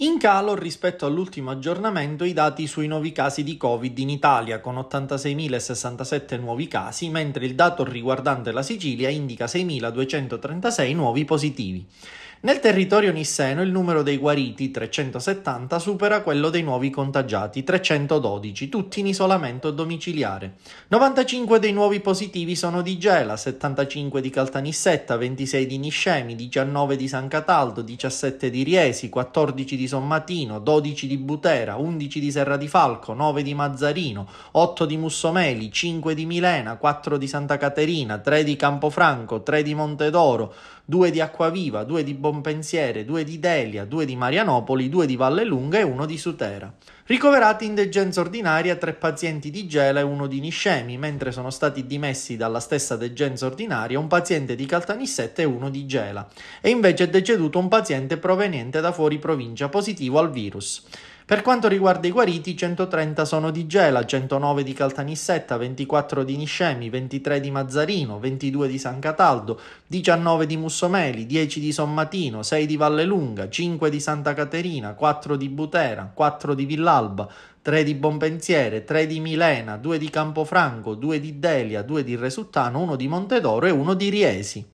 In calo rispetto all'ultimo aggiornamento i dati sui nuovi casi di Covid in Italia, con 86.067 nuovi casi, mentre il dato riguardante la Sicilia indica 6.236 nuovi positivi. Nel territorio nisseno il numero dei guariti 370 supera quello dei nuovi contagiati 312, tutti in isolamento domiciliare. 95 dei nuovi positivi sono di Gela, 75 di Caltanissetta, 26 di Niscemi, 19 di San Cataldo, 17 di Riesi, 14 di Sommatino, 12 di Butera, 11 di Serra di Falco, 9 di Mazzarino, 8 di Mussomeli, 5 di Milena, 4 di Santa Caterina, 3 di Campofranco, 3 di Montedoro, 2 di Acquaviva, 2 di Bombardo, Compensiere, due di Delia, due di Marianopoli, due di Vallelunga e uno di Sutera. Ricoverati in degenza ordinaria tre pazienti di Gela e uno di Niscemi, mentre sono stati dimessi dalla stessa degenza ordinaria un paziente di Caltanissette e uno di Gela. E invece è deceduto un paziente proveniente da fuori provincia positivo al virus. Per quanto riguarda i guariti, 130 sono di Gela, 109 di Caltanissetta, 24 di Niscemi, 23 di Mazzarino, 22 di San Cataldo, 19 di Mussomeli, 10 di Sommatino, 6 di Vallelunga, 5 di Santa Caterina, 4 di Butera, 4 di Villalba, 3 di Bonpensiere, 3 di Milena, 2 di Campofranco, 2 di Delia, 2 di Resultano, 1 di Montedoro e 1 di Riesi.